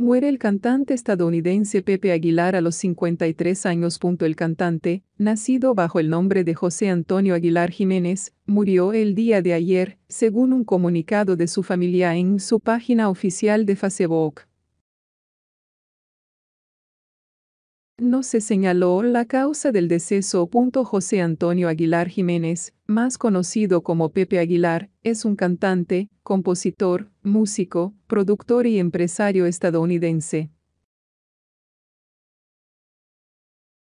Muere el cantante estadounidense Pepe Aguilar a los 53 años. El cantante, nacido bajo el nombre de José Antonio Aguilar Jiménez, murió el día de ayer, según un comunicado de su familia en su página oficial de Facebook. No se señaló la causa del deceso. José Antonio Aguilar Jiménez, más conocido como Pepe Aguilar, es un cantante, compositor, músico, productor y empresario estadounidense.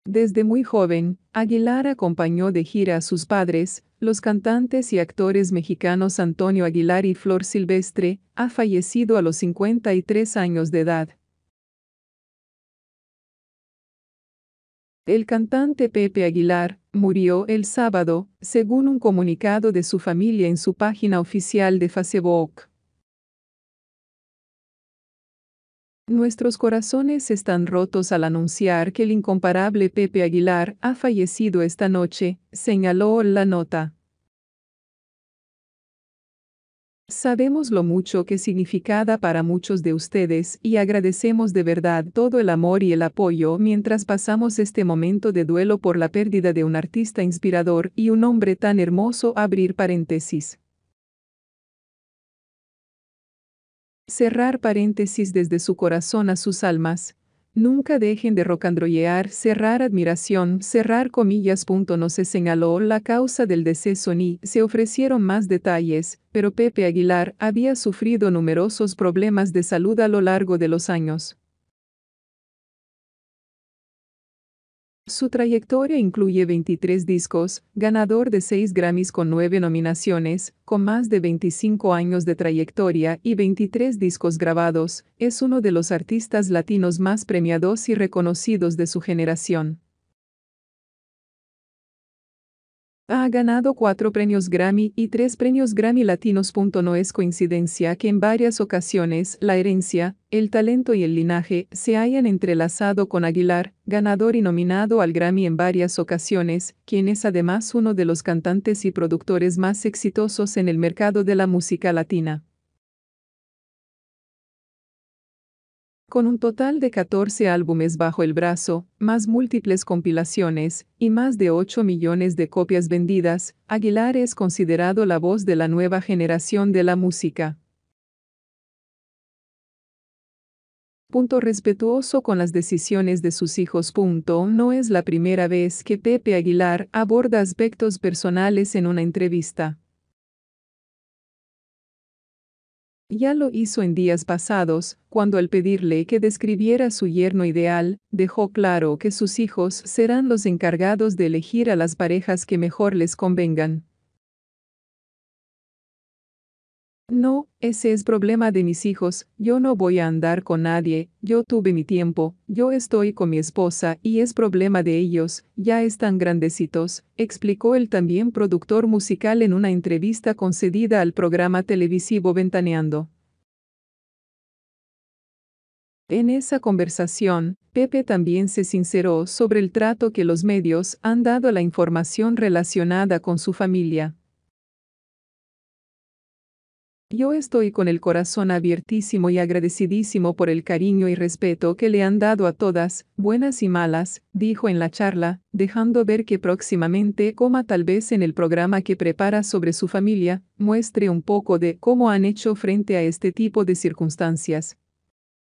Desde muy joven, Aguilar acompañó de gira a sus padres, los cantantes y actores mexicanos Antonio Aguilar y Flor Silvestre, ha fallecido a los 53 años de edad. El cantante Pepe Aguilar murió el sábado, según un comunicado de su familia en su página oficial de Facebook. Nuestros corazones están rotos al anunciar que el incomparable Pepe Aguilar ha fallecido esta noche, señaló la nota. Sabemos lo mucho que significada para muchos de ustedes y agradecemos de verdad todo el amor y el apoyo mientras pasamos este momento de duelo por la pérdida de un artista inspirador y un hombre tan hermoso. Abrir paréntesis. Cerrar paréntesis desde su corazón a sus almas. Nunca dejen de rocandrollear, cerrar admiración, cerrar comillas. no se señaló la causa del deceso ni se ofrecieron más detalles, pero Pepe Aguilar había sufrido numerosos problemas de salud a lo largo de los años. Su trayectoria incluye 23 discos, ganador de 6 Grammys con 9 nominaciones, con más de 25 años de trayectoria y 23 discos grabados, es uno de los artistas latinos más premiados y reconocidos de su generación. Ha ganado cuatro premios Grammy y tres premios Grammy latinos. No es coincidencia que en varias ocasiones la herencia, el talento y el linaje se hayan entrelazado con Aguilar, ganador y nominado al Grammy en varias ocasiones, quien es además uno de los cantantes y productores más exitosos en el mercado de la música latina. Con un total de 14 álbumes bajo el brazo, más múltiples compilaciones, y más de 8 millones de copias vendidas, Aguilar es considerado la voz de la nueva generación de la música. Punto respetuoso con las decisiones de sus hijos. Punto. No es la primera vez que Pepe Aguilar aborda aspectos personales en una entrevista. Ya lo hizo en días pasados, cuando al pedirle que describiera su yerno ideal, dejó claro que sus hijos serán los encargados de elegir a las parejas que mejor les convengan. No, ese es problema de mis hijos, yo no voy a andar con nadie, yo tuve mi tiempo, yo estoy con mi esposa y es problema de ellos, ya están grandecitos, explicó el también productor musical en una entrevista concedida al programa televisivo Ventaneando. En esa conversación, Pepe también se sinceró sobre el trato que los medios han dado a la información relacionada con su familia. Yo estoy con el corazón abiertísimo y agradecidísimo por el cariño y respeto que le han dado a todas, buenas y malas, dijo en la charla, dejando ver que próximamente, coma tal vez en el programa que prepara sobre su familia, muestre un poco de cómo han hecho frente a este tipo de circunstancias,